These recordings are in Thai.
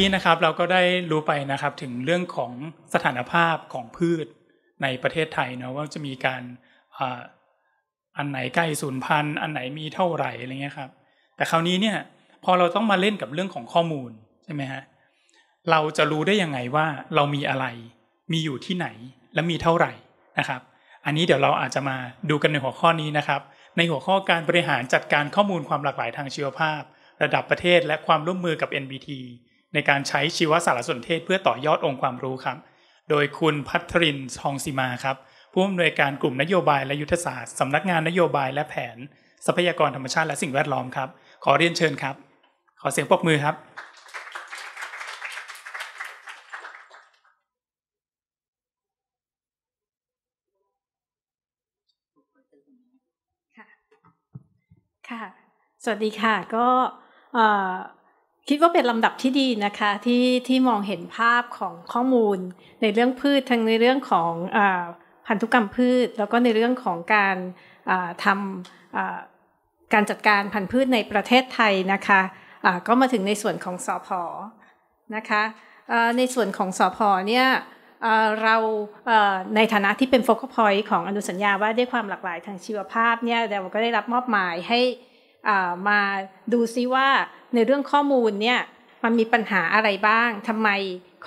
ที้นะครับเราก็ได้รู้ไปนะครับถึงเรื่องของสถานภาพของพืช ในประเทศไทยเนาะว่าจะมีการอันไหนใกล้สูญพันธุ์อันไหนมีเท่าไหร่อะไรเงี้ยครับแต่คราวนี้เนี่ยพอเราต้องมาเล่นกับเรื่องของข้อมูลใช่ไหมฮะเราจะรู้ได้ยังไงว่าเรามีอะไร มีอยู่ที่ไหนและมีเท่าไหร่นะครับอันนี้เดี๋ยวเราอาจจะมาดูกันในหัวข้อนี้นะครับในหัวข้อการบริหารจัดการข้อมูลความหลากหลายทางชีวภาพ ระดับประเทศและความร่วมมือกับ NBT ในการใช้ชีวสารสนเทศเพื่อต่อยอดองค์ความรู้ครับ โดยคุณพัทรินทองสีมาครับ ผู้อำนวยการกลุ่มนโยบายและยุทธศาสตร์สำนักงานนโยบายและแผน ทรัพยากรธรรมชาติและสิ่งแวดล้อมครับ ขอเรียนเชิญครับ ขอเสียงปรบมือครับ ค่ะสวัสดีค่ะ ก็คิดว่าเป็นลำดับที่ดีนะคะที่ที่มองเห็นภาพของข้อมูลในเรื่องพืช ทั้งในเรื่องของพันธุกรรมพืช แล้วก็ในเรื่องของการทำการจัดการพันธุ์พืชในประเทศไทยนะคะะก็มาถึงในส่วนของสอพอนะคะในส่วนของสอพอเนี่ยเราในฐานะที่เป็นโฟกัสพอยต์ของอนุสัญญาว่าด้วยความหลากหลายทางชีวภาพเนี่ยเราก็ได้รับมอบหมายให้มาดูซิว่าในเรื่องข้อมูลเนี่ยมันมีปัญหาอะไรบ้างทำไม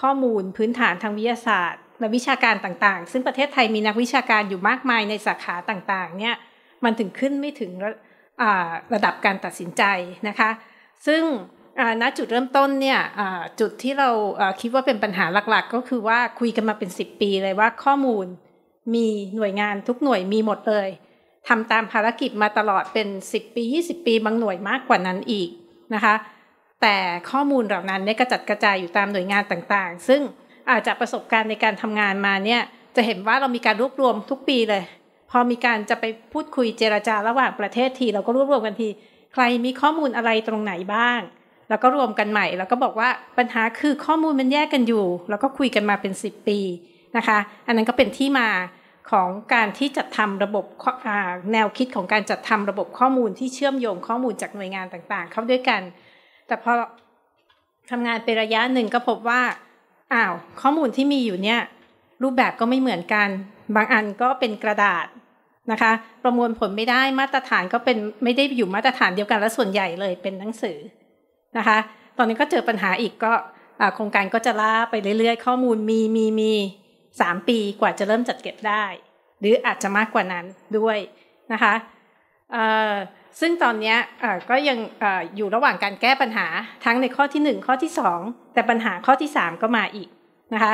ข้อมูลพื้นฐานทางวิทยาศาสตร์ และวิชาการต่างๆ ซึ่งประเทศไทยมีนักวิชาการอยู่มากมายในสาขาต่างๆเนี่ยมันถึงขึ้นไม่ถึงระระดับการตัดสินใจนะคะซึ่งณจุดเริ่มต้นเนี่ยจุดที่เราคิดว่าเป็นปัญหาหลักๆ ก็คือว่าคุยกันมาเป็น 10 ปีเลยว่าข้อมูลมีหน่วยงานทุกหน่วยมีหมดเลยทำตามภารกิจมาตลอดเป็น 10 ปี 20 ปี บางหน่วยมากกว่านั้นอีกนะคะ แต่ข้อมูลเหล่านั้นเนี่ยกระจัดกระจายอยู่ตามหน่วยงานต่างๆ ซึ่งอาจจะประสบการณ์ในการทำงานมาเนี่ยจะเห็นว่าเรามีการรวบรวมทุกปีเลย พอมีการจะไปพูดคุยเจรจาระหว่างประเทศทีเราก็รวบรวมกันที ใครมีข้อมูลอะไรตรงไหนบ้าง แล้วก็รวมกันใหม่ แล้วก็บอกว่าปัญหาคือข้อมูลมันแยกกันอยู่ แล้วก็คุยกันมาเป็น 10 ปีนะคะ อันนั้นก็เป็นที่มาของการที่จัดทำระบบแนวคิดของการจัดทำระบบข้อมูลที่เชื่อมโยงข้อมูลจากหน่วยงานต่างๆ เข้าด้วยกัน แต่พอทำงานไประยะหนึ่งก็พบว่า อ้าวข้อมูลที่มีอยู่เนี่ยรูปแบบก็ไม่เหมือนกัน บางอันก็เป็นกระดาษนะคะ ประมวลผลไม่ได้มาตรฐานก็เป็นไม่ได้อยู่มาตรฐานเดียวกันและส่วนใหญ่เลยเป็นหนังสือนะคะ ตอนนี้ก็เจอปัญหาอีกก็โครงการก็จะล่าไปเรื่อย ๆ ข้อมูลมีมีมีม3 ปีกว่าจะเริ่มจัดเก็บได้ หรืออาจจะมากกว่านั้นด้วยนะคะซึ่งตอนนี้ก็ยังออยู่ระหว่างการแก้ปัญหาทั้งในข้อที่ 1 ข้อที่ 2 แต่ปัญหาข้อที่ 3 ก็มาอีกนะคะ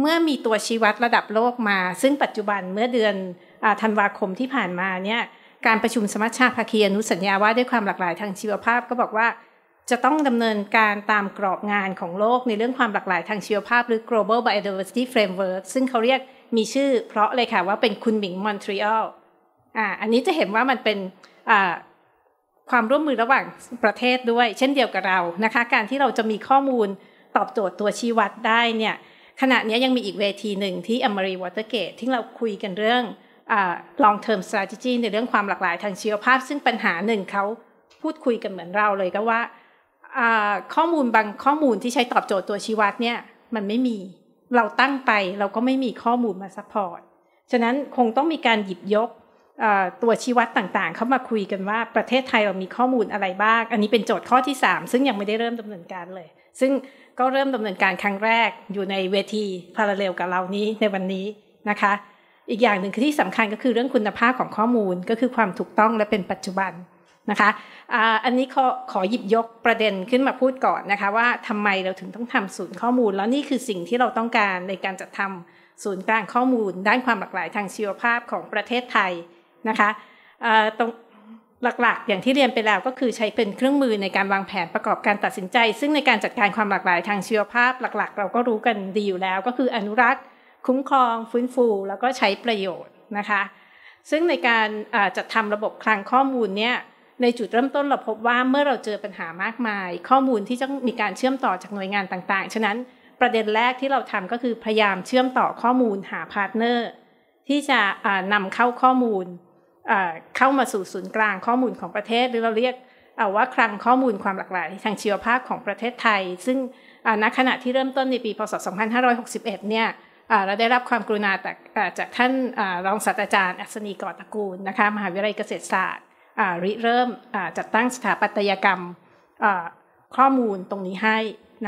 เมื่อมีตัวชี้วัดระดับโลกมา ซึ่งปัจจุบันเมื่อเดือนธันวาคมที่ผ่านมาเนี่ยการประชุมสมัชชาภาคีอนุสัญญาว่าด้วยความหลากหลายทางชีวภาพก็บอกว่าจะต้องดำเนินการตามกรอบงานของโลกในเรื่องความหลากหลายทางชีวภาพหรือ global biodiversity framework ซึ่งเขาเรียกมีชื่อ เพราะเลยค่ะว่าเป็นคุณหมิงมอนทรีออล อ่าอันนี้จะเห็นว่ามันเป็นความร่วมมือระหว่างประเทศด้วย เช่นเดียวกับเรา นะคะ การที่เราจะมีข้อมูลตอบโจทย์ตัวชี้วัดได้เนี่ยขณะนี้ยังมีอีกเวทีหนึ่งที่อเมริวอเตอร์เกตที่เราคุยกันเรื่องอ long term strategy ในเรื่องความหลากหลายทางชีวภาพ ซึ่งปัญหาหนึ่งเขาพูดคุยกันเหมือนเราเลยก็ว่าข้อมูลบางข้อมูลที่ใช้ตอบโจทย์ตัวชีวัดเนี่ยมันไม่มีเราตั้งไปเราก็ไม่มีข้อมูลมาซัพพอร์ตฉะนั้นคงต้องมีการหยิบยกตัวชี้วัดต่างๆ เข้ามาคุยกันว่าประเทศไทยเรามีข้อมูลอะไรบ้าง อันนี้เป็นโจทย์ข้อที่ 3 ซึ่งยังไม่ได้เริ่มดำเนินการเลย ซึ่งก็เริ่มดำเนินการครั้งแรกอยู่ในเวทีพาราเลลกับเรานี้ในวันนี้นะคะอีกอย่างหนึ่งที่สำคัญก็คือเรื่องคุณภาพของข้อมูลก็คือความถูกต้องและเป็นปัจจุบันนะคะอันนี้ขอขอหยิบยกประเด็นขึ้นมาพูดก่อนนะคะว่าทำไมเราถึงต้องทำศูนย์ข้อมูล แล้วนี่คือสิ่งที่เราต้องการในการจัดทำศูนย์กลางข้อมูล ด้านความหลากหลายทางชีวภาพของประเทศไทยนะคะตรงหลักๆอย่างที่เรียนไปแล้วก็คือใช้เป็นเครื่องมือในการวางแผนประกอบการตัดสินใจ ซึ่งในการจัดการความหลากหลายทางชีวภาพ หลักๆ เราก็รู้กันดีอยู่แล้ว ก็คืออนุรักษ์คุ้มครอง ฟื้นฟู แล้วก็ใช้ประโยชน์นะคะซึ่งในการจัดทำระบบคลังข้อมูลเนี่ยในจุดเริ่มต้นเราพบว่าเมื่อเราเจอปัญหามากมาย ข้อมูลที่จะมีการเชื่อมต่อจากหน่วยงานต่างๆ ฉะนั้นประเด็นแรกที่เราทำก็คือพยายามเชื่อมต่อข้อมูลหาพาร์ทเนอร์ที่จะนำเข้าข้อมูลเข้ามาสู่ศูนย์กลาง ข้อมูลของประเทศหรือเราเรียกว่าคลังข้อมูลความหลากหลายทางชีวภาพของประเทศไทย ซึ่งณขณะที่เริ่มต้นในปีพศ 2561 เนี่ยเราได้รับความกรุณาจากท่านรองศาสตราจารย์ อัศนีกอตระกูลนะคะมหาวิทยาลัยเกษตรศาสตร์ริเริ่มจัดตั้งสถาปัตยกรรมข้อมูลตรงนี้ให้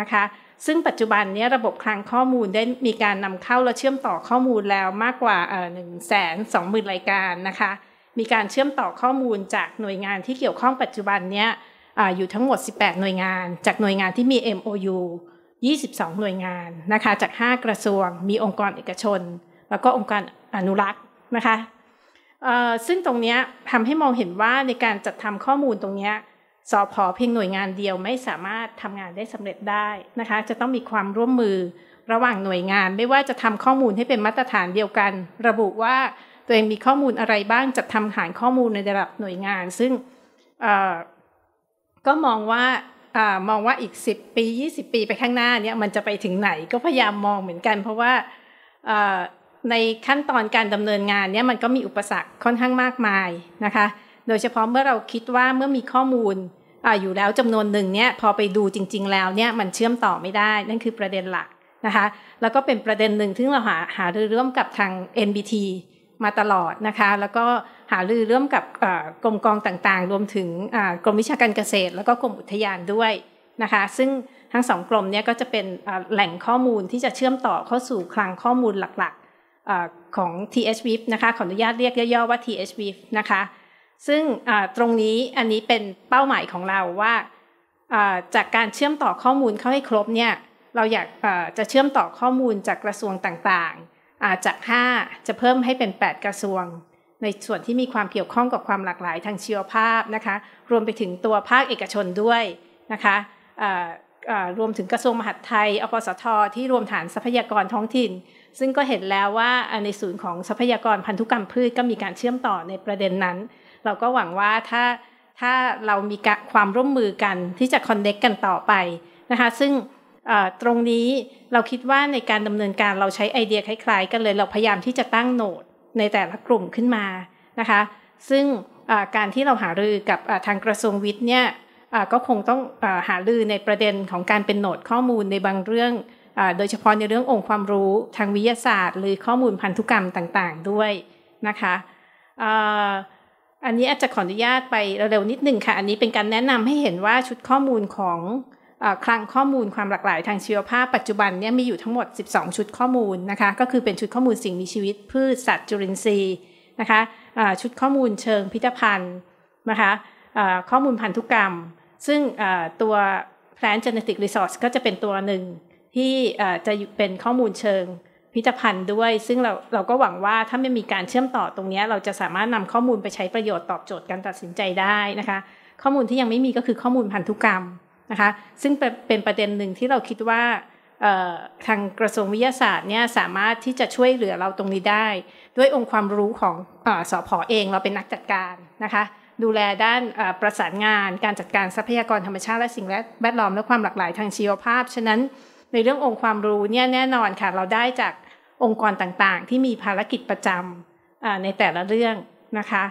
นะคะ ซึ่งปัจจุบันนี้ระบบคลังข้อมูลได้มีการนำเข้าและเชื่อมต่อข้อมูลแล้วมากกว่า1นึ่งแสนสองหมื่นรายการนะคะ มีการเชื่อมต่อข้อมูลจากหน่วยงานที่เกี่ยวข้องปัจจุบันนี้อยู่ทั้งหมด 18 หน่วยงาน จากหน่วยงานที่มี MOU 22 หน่วยงานนะคะจาก 5 กระทรวง มีองค์กรเอกชน แล้วก็องค์การอนุรักษ์นะคะซึ่งตรงนี้ทำให้มองเห็นว่าในการจัดทำข้อมูลตรงนี้สอพอเพียงหน่วยงานเดียวไม่สามารถทำงานได้สำเร็จได้นะคะ จะต้องมีความร่วมมือระหว่างหน่วยงาน ไม่ว่าจะทำข้อมูลให้เป็นมาตรฐานเดียวกัน ระบุว่าตัวเองมีข้อมูลอะไรบ้างจัดทำฐานข้อมูลในระดับหน่วยงาน ซึ่งก็มองว่ามองว่าอีก10ปี 20 ปีไปข้างหน้าเนี่ยมันจะไปถึงไหนก็พยายามมองเหมือนกัน เพราะว่าในขั้นตอนการดำเนินงานเนี่ยมันก็มีอุปสรรคค่อนข้างมากมายนะคะ โดยเฉพาะเมื่อเราคิดว่าเมื่อมีข้อมูลออยู่แล้วจำนวนหนึ่งเนี่ยพอไปดูจริงๆแล้วเนี่ยมันเชื่อมต่อไม่ได้นั่นคือประเด็นหลักนะคะแล้วก็เป็นประเด็นหนึ่งที่เราหาหารือร่วมกับทาง NBT มาตลอดนะคะแล้วก็หารือร่วมกับกรมกองต่างๆ รวมถึงกรมวิชาการเกษตร แล้วก็กรมอุทยานด้วยนะคะซึ่งทั้งสองกรมเนี่ยก็จะเป็นแหล่งข้อมูลที่จะเชื่อมต่อเข้าสู่คลังข้อมูลหลักๆของ TH w i f นะคะ ขออนุญาตเรียกย่อ ๆว่า TH w i f นะคะ ซึ่งตรงนี้อันนี้เป็นเป้าหมายของเราว่าจากการเชื่อมต่อข้อมูลเข้าให้ครบเนี่ย เราอยากจะเชื่อมต่อข้อมูลจากกระทรวงต่างๆ จาก 5 จะเพิ่มให้เป็น 8 กระทรวง ในส่วนที่มีความเกี่ยวข้องกับความหลากหลายทางชีวภาพนะคะ รวมไปถึงตัวภาคเอกชนด้วยนะคะรวมถึงกระทรวงมหาดไทย อปสท ที่รวมฐานทรัพยากรท้องถิ่น ซึ่งก็เห็นแล้วว่าในศูนย์ของทรัพยากรพันธุกรรมพืชก็มีการเชื่อมต่อในประเด็นนั้น เราก็หวังว่าถ้าถ้าเรามีความร่วมมือกันที่จะคอนเน็กกันต่อไปนะคะซึ่งตรงนี้เราคิดว่าในการดำเนินการเราใช้ไอเดียคล้ายๆ กันเลยเราพยายามที่จะตั้งโนดในแต่ละกลุ่มขึ้นมานะคะซึ่งการที่เราหารือกับทางกระทรวงวิทย์เนี่ยก็คงต้องหาลือในประเด็นของการเป็นโหนดข้อมูลในบางเรื่องโดยเฉพาะในเรื่ององค์ความรู้ทางวิทยาศาสตร์ หรือข้อมูลพันธุกรรมต่างๆ ด้วยนะคะอันนี้อาจจะขออนุญาตไปเร็วๆนิดหนึ่งค่ะอันนี้เป็นการแนะนำให้เห็นว่าชุดข้อมูลของคลังข้อมูลความหลากหลายทางชีวภาพปัจจุบันนี้มีอยู่ทั้งหมด 12 ชุดข้อมูลนะคะก็คือเป็นชุดข้อมูลสิ่งมีชีวิตพืชสัตว์จุลินทรีย์นะคะชุดข้อมูลเชิงพิพิธภัณฑ์นะคะข้อมูลพันธุกรรมซึ่งตัว plant genetic resource ก็จะเป็นตัวหนึ่งที่จะเป็นข้อมูลเชิงพิพิธภัณฑ์ด้วย ซึ่งเราเราก็หวังว่าถ้าไม่มีการเชื่อมต่อตรงนี้ เราจะสามารถนำข้อมูลไปใช้ประโยชน์ตอบโจทย์การตัดสินใจได้นะคะ ข้อมูลที่ยังไม่มีก็คือข้อมูลพันธุกรรมนะคะ ซึ่งเป็นประเด็นหนึ่งที่เราคิดว่าทางกระทรวงวิทยาศาสตร์เนี่ยสามารถที่จะช่วยเหลือเราตรงนี้ได้ ด้วยองค์ความรู้ของอสอพอเองเราเป็นนักจัดการนะคะดูแลด้านประสานงานการจัดการทรัพยากรธรรมชาติและสิ่งแวดล้อมและความหลากหลายทางชีวภาพ ฉะนั้นในเรื่ององค์ความรู้เนี่ยแน่นอนค่ะเราได้จากองค์กรต่างๆ ที่มีภารกิจประจำในแต่ละเรื่องนะคะ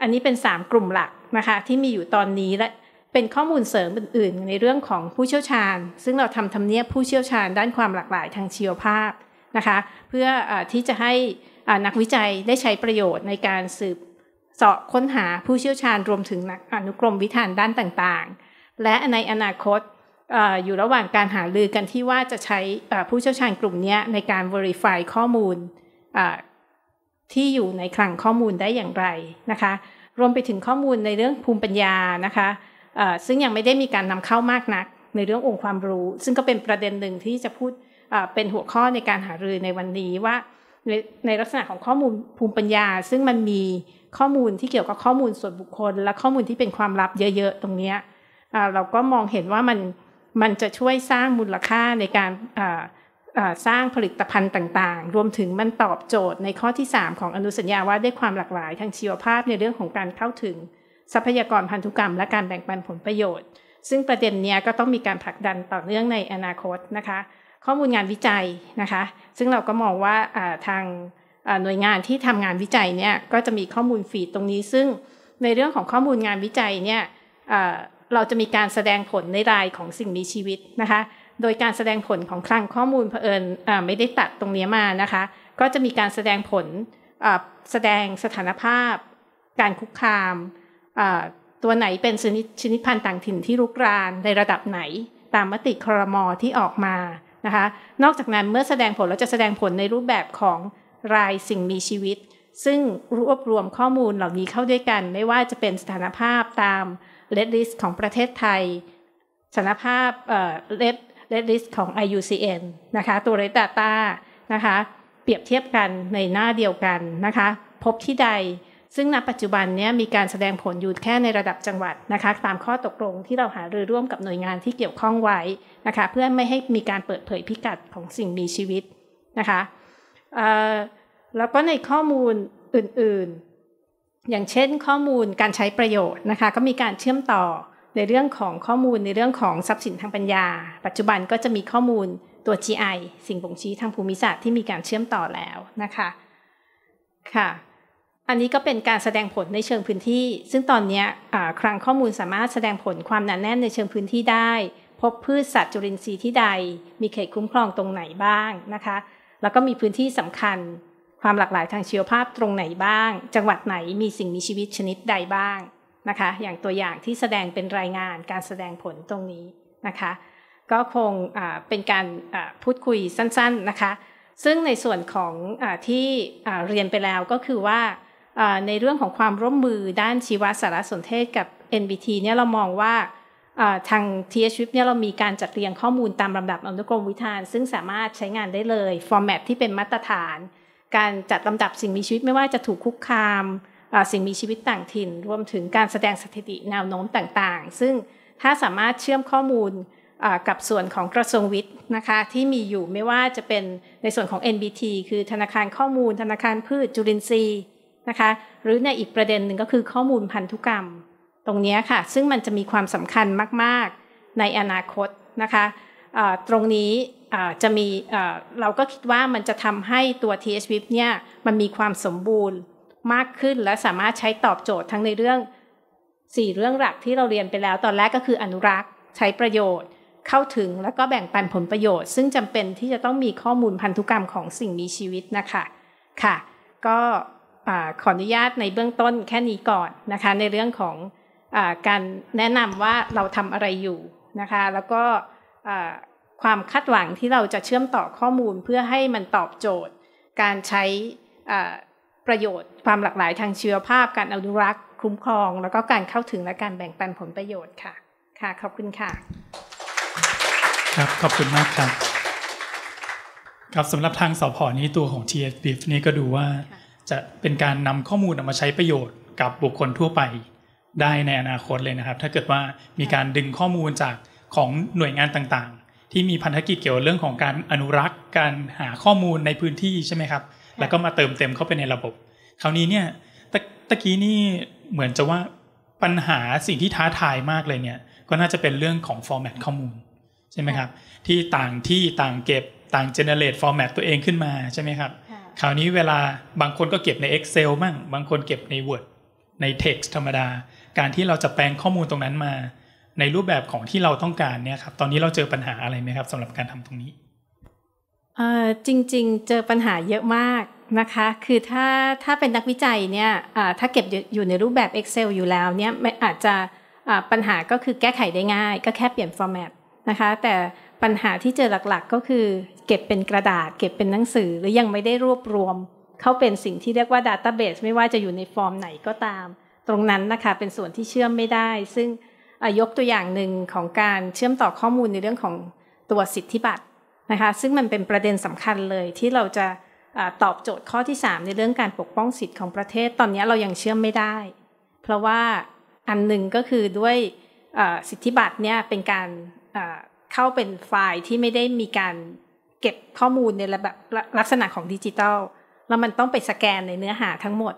อันนี้เป็น 3 กลุ่มหลักนะคะที่มีอยู่ตอนนี้และเป็นข้อมูลเสริมอื่น ๆ ในเรื่องของผู้เชี่ยวชาญ ซึ่งเราทำทำเนียบผู้เชี่ยวชาญด้านความหลากหลายทางชีวภาพนะคะเพื่ออที่จะให้นักวิจัยได้ใช้ประโยชน์ในการสืบเจาะค้นหาผู้เชี่ยวชาญรวมถึงนักอนุกรมวิธานด้านต่างๆ และในอนาคตอยู่ระหว่างการหารือกันที่ว่าจะใช้ผู้เชี่ยวชาญกลุ่มนี้ในการ Verify ข้อมูลที่อยู่ในคลังข้อมูลได้อย่างไรนะคะรวมไปถึงข้อมูลในเรื่องภูมิปัญญานะคะซึ่งยังไม่ได้มีการนำเข้ามากนักในเรื่ององค์ความรู้ ซึ่งก็เป็นประเด็นหนึ่งที่จะพูดเป็นหัวข้อในการหารือในวันนี้ ว่าในลักษณะของข้อมูลภูมิปัญญา ซึ่งมันมีข้อมูลที่เกี่ยวกับข้อมูลส่วนบุคคล และข้อมูลที่เป็นความลับเยอะ ๆ ตรงนี้ เราก็มองเห็นว่ามันมันจะช่วยสร้างมูลค่าในการสร้างผลิตภัณฑ์ต่าง ๆ รวมถึงมันตอบโจทย์ในข้อที่ 3 ของอนุสัญญาว่าด้วยความหลากหลายทางชีวภาพในเรื่องของการเข้าถึงทรัพยากรพันธุกรรม และการแบ่งปันผลประโยชน์ซึ่งประเด็นนี้ก็ต้องมีการผลักดันต่อเนื่องในอนาคตนะคะข้อมูลงานวิจัยนะคะ ซึ่งเราก็มองว่าทางหน่วยงานที่ทำงานวิจัยเนี่ยก็จะมีข้อมูลฟีดตรงนี้ซึ่งในเรื่องของข้อมูลงานวิจัยเนี่ยเราจะมีการแสดงผลในรายของสิ่งมีชีวิตนะคะโดยการแสดงผลของคลังข้อมูลเผอิญไม่ได้ตัดตรงนี้มานะคะก็จะมีการแสดงผลแสดงสถานภาพ การคุกคามตัวไหนเป็นชนิดชนิดพันธุ์ต่างถิ่นที่ลุกรานในระดับไหน ตามมติครมที่ออกมานะคะนอกจากนั้นเมื่อแสดงผลเราจะแสดงผลในรูปแบบของรายสิ่งมีชีวิต ซึ่งรวบรวมข้อมูลเหล่านี้เข้าด้วยกัน ไม่ว่าจะเป็นสถานภาพตามเลดลิสของประเทศไทย สถานภาพเลดเลดลิสของ IUCN นะคะ ตัวเลดดาต้านะคะ เปรียบเทียบกันในหน้าเดียวกันนะคะ พบที่ใด ซึ่งณปัจจุบันนี้มีการแสดงผลอยู่แค่ในระดับจังหวัดนะคะ ตามข้อตกลงที่เราหารือร่วมกับหน่วยงานที่เกี่ยวข้องไว้นะคะ เพื่อไม่ให้มีการเปิดเผยพิกัดของสิ่งมีชีวิตนะคะแล้วก็ในข้อมูลอื่นๆ อย่างเช่นข้อมูลการใช้ประโยชน์นะคะ ก็มีการเชื่อมต่อในเรื่องของข้อมูลในเรื่องของทรัพย์สินทางปัญญา ปัจจุบันก็จะมีข้อมูลตัว GI สิ่งบ่งชี้ทางภูมิศาสตร์ที่มีการเชื่อมต่อแล้วนะคะค่ะ อันนี้ก็เป็นการแสดงผลในเชิงพื้นที่ ซึ่งตอนนี้คลังข้อมูลสามารถแสดงผลความหนาแน่นในเชิงพื้นที่ได้ พบพืชสัตว์จุลินทรีย์ที่ใด มีเขตคุ้มครองตรงไหนบ้างนะคะแล้วก็มีพื้นที่สำคัญความหลากหลายทางชีวภาพตรงไหนบ้าง จังหวัดไหนมีสิ่งมีชีวิตชนิดใดบ้างนะคะอย่างตัวอย่างที่แสดงเป็นรายงานการแสดงผลตรงนี้นะคะก็คงเป็นการพูดคุยสั้นๆนะคะซึ่งในส่วนของอที่เรียนไปแล้วก็คือว่าในเรื่องของความร่วมมือด้านชีวสารสนเทศกับ NBT เนี่ยเรามองว่าทาง t h w i p เนี่ยเรามีการจัดเรียงข้อมูลตามลำดับอนุกรมวิธานซึ่งสามารถใช้งานได้เลย ฟอร์แมตที่เป็นมาตรฐาน การจัดลำดับสิ่งมีชีวิตไม่ว่าจะถูกคุกคาม สิ่งมีชีวิตต่างถิ่น รวมถึงการแสดงสถิติแนวโน้มต่างๆ ซึ่งถ้าสามารถเชื่อมข้อมูลกับส่วนของกระทรวงวิทย์นะคะที่มีอยู่ไม่ว่าจะเป็นในส่วนของ NBT คือธนาคารข้อมูล ธนาคารพืชจุลินทรีย์นะคะหรือในอีกประเด็นหนึ่งก็คือข้อมูลพันธุกรรมตรงนี้ค่ะ ซึ่งมันจะมีความสำคัญมาก ๆ ในอนาคตนะคะตรงนี้จะมีเราก็คิดว่ามันจะทำให้ตัว TH w i p เนี่ยมันมีความสมบูรณ์มากขึ้นและสามารถใช้ตอบโจทย์ทั้งในเรื่อง 4 เรื่องหลักที่เราเรียนไปแล้ว ตอนแรกก็คืออนุรักษ์ ใช้ประโยชน์เข้าถึงแล้วก็แบ่งปันผลประโยชน์ซึ่งจำเป็นที่จะต้องมีข้อมูลพันธุกรรมของสิ่งมีชีวิตนะคะค่ะก็ขออนุญาตในเบื้องต้นแค่นี้ก่อนนะคะในเรื่องของการแนะนำว่าเราทำอะไรอยู่นะคะแล้วก็ความคาดหวังที่เราจะเชื่อมต่อข้อมูลเพื่อให้มันตอบโจทย์ การใช้ประโยชน์ ความหลากหลายทางชีวภาพ การอนุรักษ์คุ้มครอง แล้วก็การเข้าถึงและการแบ่งปันผลประโยชน์ค่ะค่ะ ขอบคุณค่ะ ครับขอบคุณมากครับครับสำหรับทางสพนี้ตัวของ t s b นี่ก็ดูว่าจะเป็นการนำข้อมูลออกมาใช้ประโยชน์กับบุคคลทั่วไปได้ในอนาคตเลยนะครับ ถ้าเกิดว่ามีการดึงข้อมูลจากของหน่วยงานต่างๆ ที่มีพันธกิจเกี่ยวเรื่องของการอนุรักษ์ การหาข้อมูลในพื้นที่ใช่ไหมครับแล้วก็มาเติมเต็มเข้าไปในระบบ คราวนี้เนี่ยตะตะกี้นี่เหมือนจะว่าปัญหาสิ่งที่ท้าทายมากเลยเนี่ยก็น่าจะเป็นเรื่องของฟอร์แมตข้อมูลใช่ไหมครับที่ต่างที่ต่างเก็บต่างเจเนเรตฟอร์แมตตัวเองขึ้นมาใช่ไหมครับคราวนี้เวลาบางคนก็เก็บใน Excel บ้างบางคนเก็บใน Word ใน Text ธรรมดาการที่เราจะแปลงข้อมูลตรงนั้นมาในรูปแบบของที่เราต้องการเนี่ยครับตอนนี้เราเจอปัญหาอะไรไหมครับ สำหรับการทำตรงนี้จริงๆเจอปัญหาเยอะมากนะคะ คือถ้าถ้าเป็นนักวิจัยเนี่ยถ้าเก็บอยู่ในรูปแบบ Excel อยู่แล้วเนี่ยอาจจะปัญหาก็คือแก้ไขได้ง่าย ก็แค่เปลี่ยนฟอร์แมตนะคะแต่ปัญหาที่เจอหลักๆก็คือ เก็บเป็นกระดาษ เก็บเป็นหนังสือหรือยังไม่ได้รวบรวม เขาเป็นสิ่งที่เรียกว่าดัตต้าเบสไม่ว่าจะอยู่ในฟอร์มไหนก็ตามตรงนั้นนะคะเป็นส่วนที่เชื่อมไม่ได้ ซึ่งยกตัวอย่างหนึ่งของการเชื่อมต่อข้อมูลในเรื่องของตัวสิทธิบัตรนะคะซึ่งมันเป็นประเด็นสำคัญเลยที่เราจะตอบโจทย์ข้อที่ 3 ในเรื่องการปกป้องสิทธิ์ของประเทศ ตอนนี้เรายังเชื่อมไม่ได้ เพราะว่าอันหนึ่งก็คือด้วยสิทธิบัตรเนี่ยเป็นการเข้าเป็นไฟล์ที่ไม่ได้มีการเก็บข้อมูลในระบบลักษณะของดิจิทัลแล้วมันต้องไปสแกนในเนื้อหาทั้งหมด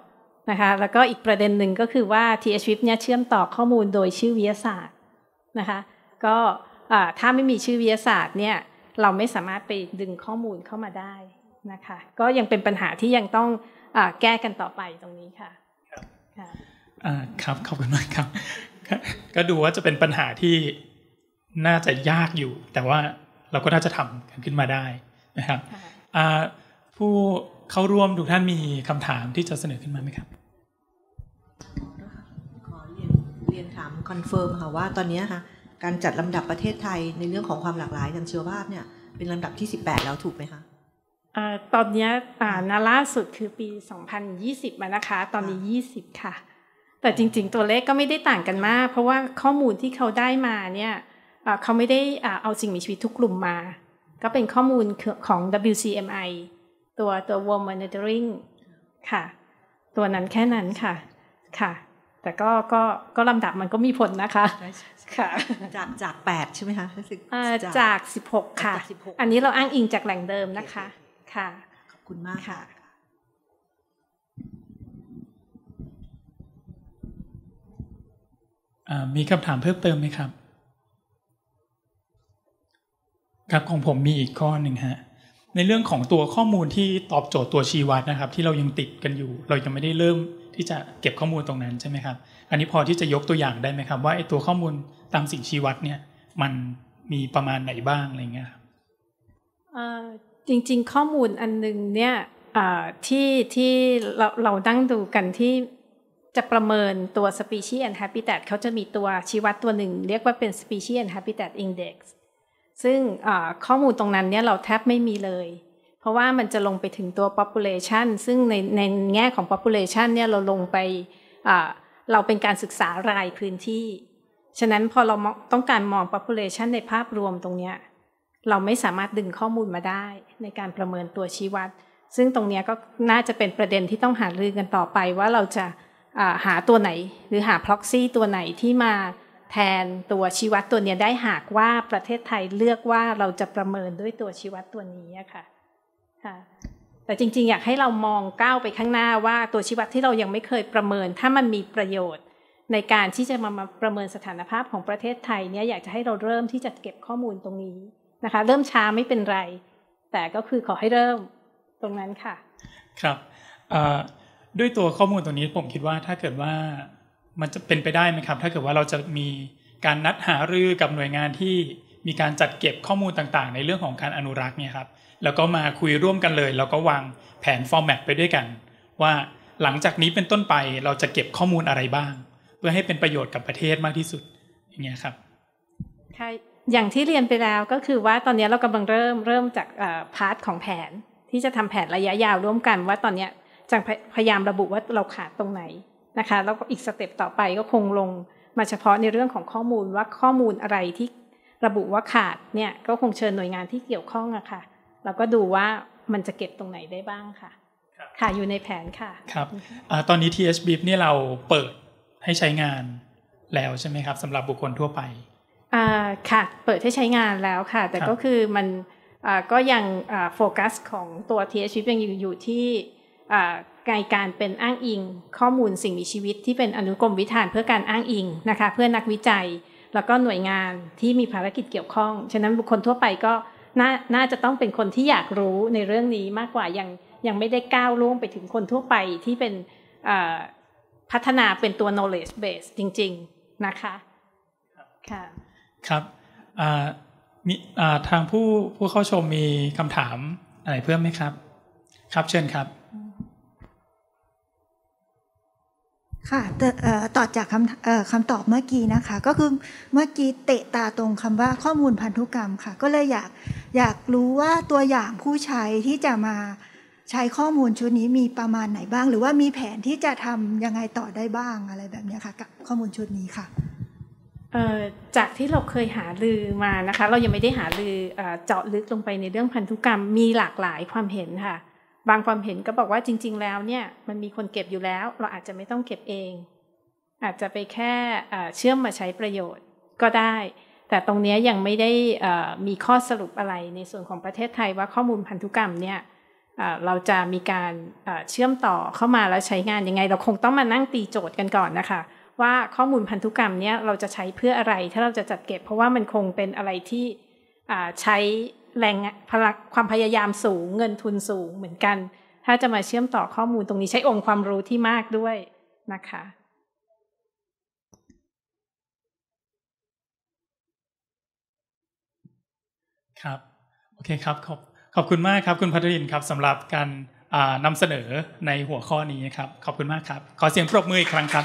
นะคะแล้วก็อีกประเด็นหนึ่งก็คือว่า TH w i p เนี่ยเชื่อมต่อข้อมูลโดยชื่อวิทยาศาสตร์นะคะก็ถ้าไม่มีชื่อวิทยาศาสตร์เนี่ยเราไม่สามารถไปดึงข้อมูลเข้ามาได้นะคะก็ยังเป็นปัญหาที่ยังต้องอแก้กันต่อไปตรงนี้ค่ะครับขอบคุณมากครับ ก็ดูว่าจะเป็นปัญหาที่น่าจะยากอยู่ แต่ว่าเราก็น่าจะทำกันขึ้นมาได้นะครับผู้เข้าร่วมทุกท่านมีคำถามที่จะเสนอขึ้นมาไหมครับขอเรียนเรียนถามคอนเฟิร์มค่ะว่าตอนนี้ค่ะ การจัดลำดับประเทศไทยในเรื่องของความหลากหลายทางเชื้อราพเนี่ยเป็นลำดับที่ 18 แล้วถูกไหมคะตอนนี้ต่านาล่าสุดคือปี 2020 มานะคะตอนนี้ 20 ค่ะ แต่จริงๆ ตัวเลขก็ไม่ได้ต่างกันมาก เพราะว่าข้อมูลที่เขาได้มาเนี่ยเขาไม่ได้เอาสิ่งมีชีวิตทุกกลุ่มมา ก็เป็นข้อมูลของ WCMI ตัวตัว World Monitoring ค่ะ ตัวนั้นแค่นั้นค่ะค่ะ แต่ก็ก็ก็ลำดับมันก็มีผลนะคะค่ะ จากจากแปดใช่ไหมคะจากสิบหกค่ะ อันนี้เราอ้างอิงจากแหล่งเดิมนะคะ ค่ะขอบคุณมากค่ะมีคำถามเพิ่มเติมไหมครับ ครับ ของผมมีอีกข้อหนึ่งฮะในเรื่องของตัวข้อมูลที่ตอบโจทย์ตัวชีวัดนะครับที่เรายังติดกันอยู่เรายังไม่ได้เริ่มที่จะเก็บข้อมูลตรงนั้นใช่ไหมครับอันนี้พอที่จะยกตัวอย่างได้ไหมครับ ว่าไอ้ตัวข้อมูลตามสิ่งชีวัดเนี่ยมันมีประมาณไหนบ้างอะไรเงี้ยครับจริงๆข้อมูลอันนึงเนี่ยที่ที่เราเราตั้งดูกันที่จะประเมินตัว species and habitat เขาจะมีตัวชีวัดตัวหนึ่งเรียกว่าเป็น species and habitat index ซึ่งข้อมูลตรงนั้นเนี่ยเราแทบไม่มีเลย เพราะว่ามันจะลงไปถึงตัว population ซึ่งในในแง่ของ population เนี่ยเราลงไปเราเป็นการศึกษารายพื้นที่ ฉะนั้นพอเราต้องการมอง population ในภาพรวมตรงเนี้ยเราไม่สามารถดึงข้อมูลมาได้ในการประเมินตัวชี้วัด ซึ่งตรงนี้ก็น่าจะเป็นประเด็นที่ต้องหารือกันต่อไป ว่าเราจะาหาตัวไหน หรือหา proxy ตัวไหนที่มาแทนตัวชีวัดตัวนี้ได้หากว่าประเทศไทยเลือกว่าเราจะประเมินด้วยตัวชีวัดตัวนี้ค่ะค่ะ แต่จริงๆ อยากให้เรามองก้าวไปข้างหน้าว่าตัวชีวัดที่เรายังไม่เคยประเมินถ้ามันมีประโยชน์ ในการที่จะมามาประเมินสถานภาพของประเทศไทย เนี่ยอยากจะให้เราเริ่มที่จะเก็บข้อมูลตรงนี้นะคะ เริ่มช้าไม่เป็นไร แต่ก็คือขอให้เริ่มตรงนั้นค่ะ ครับด้วยตัวข้อมูลตรงนี้ผมคิดว่าถ้าเกิดว่ามันจะเป็นไปได้ไหมครับถ้าเกิดว่าเราจะมีการนัดหารือกับหน่วยงานที่มีการจัดเก็บข้อมูลต่างๆ ในเรื่องของการอนุรักษ์เนี่ยครับแล้วก็มาคุยร่วมกันเลยแล้วก็วางแผนฟอร์แมตไปด้วยกัน ว่าหลังจากนี้เป็นต้นไปเราจะเก็บข้อมูลอะไรบ้าง เพื่อให้เป็นประโยชน์กับประเทศมากที่สุด อย่างเงี้ยครับใช่อย่างที่เรียนไปแล้วก็คือว่าตอนนี้เรากำลังเริ่มเริ่มจากพาร์ทของแผนที่จะทำแผนระยะยาวร่วมกันว่าตอนนี้จังพยายามระบุว่าเราขาดตรงไหนนะคะแล้วก็อีกสเต็ปต่อไปก็คงลงมาเฉพาะในเรื่องของข้อมูลว่าข้อมูลอะไรที่ระบุว่าขาดเนี่ยก็คงเชิญหน่วยงานที่เกี่ยวข้องอะค่ะแล้วก็ดูว่ามันจะเก็บตรงไหนได้บ้างค่ะค่ะอยู่ในแผนค่ะครับอตอนนี้ t s b เนี่ยเราเปิดให้ใช้งานแล้วใช่ไหมครับสำหรับบุคคลทั่วไปอ่าค่ะเปิดให้ใช้งานแล้วค่ะ แต่ก็คือมันก็ยังโฟกัสของตัว t s b ยังอยู่ที่ในการเป็นอ้างอิงข้อมูลสิ่งมีชีวิต ที่เป็นอนุกรมวิธานเพื่อการอ้างอิงนะคะเพื่อนักวิจัยแล้วก็หน่วยงานที่มีภารกิจเกี่ยวข้องฉะนั้นบุคคลทั่วไปก็นน่าจะต้องเป็นคนที่อยากรู้ในเรื่องนี้มากกว่า ยังยังไม่ได้ก้าวล่วงไปถึงคนทั่วไปที่เป็นพัฒนาเป็นตัว knowledge base จริงๆนะคะค่ะครับมีทางผู้ผู้เข้าชมมีคำถามอะไรเพิ่มไหมครับ ครับเชิญครับค่ะต่อจากคำคำตอบเมื่อกี้นะคะ ก็คือเมื่อกี้เตะตาตรงคำว่าข้อมูลพันธุกรรมค่ะ ก็เลยอยากอยากรู้ว่าตัวอย่างผู้ใช้ที่จะมาใช้ข้อมูลชุดนี้มีประมาณไหนบ้าง หรือว่ามีแผนที่จะทำยังไงต่อได้บ้างอะไรแบบนี้ค่ะกับข้อมูลชุดนี้ค่ะจากที่เราเคยหาลือมานะคะ เรายังไม่ได้หาลือเจาะลึกลงไปในเรื่องพันธุกรรมมีหลากหลายความเห็นค่ะบางความเห็นก็บอกว่าจริงๆแล้วเนี่ยมันมีคนเก็บอยู่แล้วเราอาจจะไม่ต้องเก็บเอง อาจจะไปแค่เชื่อมมาใช้ประโยชน์ก็ได้ แต่ตรงนี้ยังไม่ได้มีข้อสรุปอะไรในส่วนของประเทศไทย ว่าข้อมูลพันธุกรรมเนี่ยเราจะมีการเชื่อมต่อเข้ามาแล้วใช้งานยังไง เราคงต้องมานั่งตีโจทย์กันก่อนนะคะว่าข้อมูลพันธุกรรมเนี่ยเราจะใช้เพื่ออะไรถ้าเราจะจัดเก็บ เพราะว่ามันคงเป็นอะไรที่ใช้แรงพลังความพยายามสูงเงินทุนสูงเหมือนกัน ถ้าจะมาเชื่อมต่อข้อมูลตรงนี้ใช้องค์ความรู้ที่มากด้วยนะคะ ครับโอเคครับขอบขอบคุณมากครับ คุณพัทรินครับสำหรับการนำเสนอในหัวข้อนี้ครับขอบคุณมากครับ ขอเสียงปรบมืออีกครั้งครับ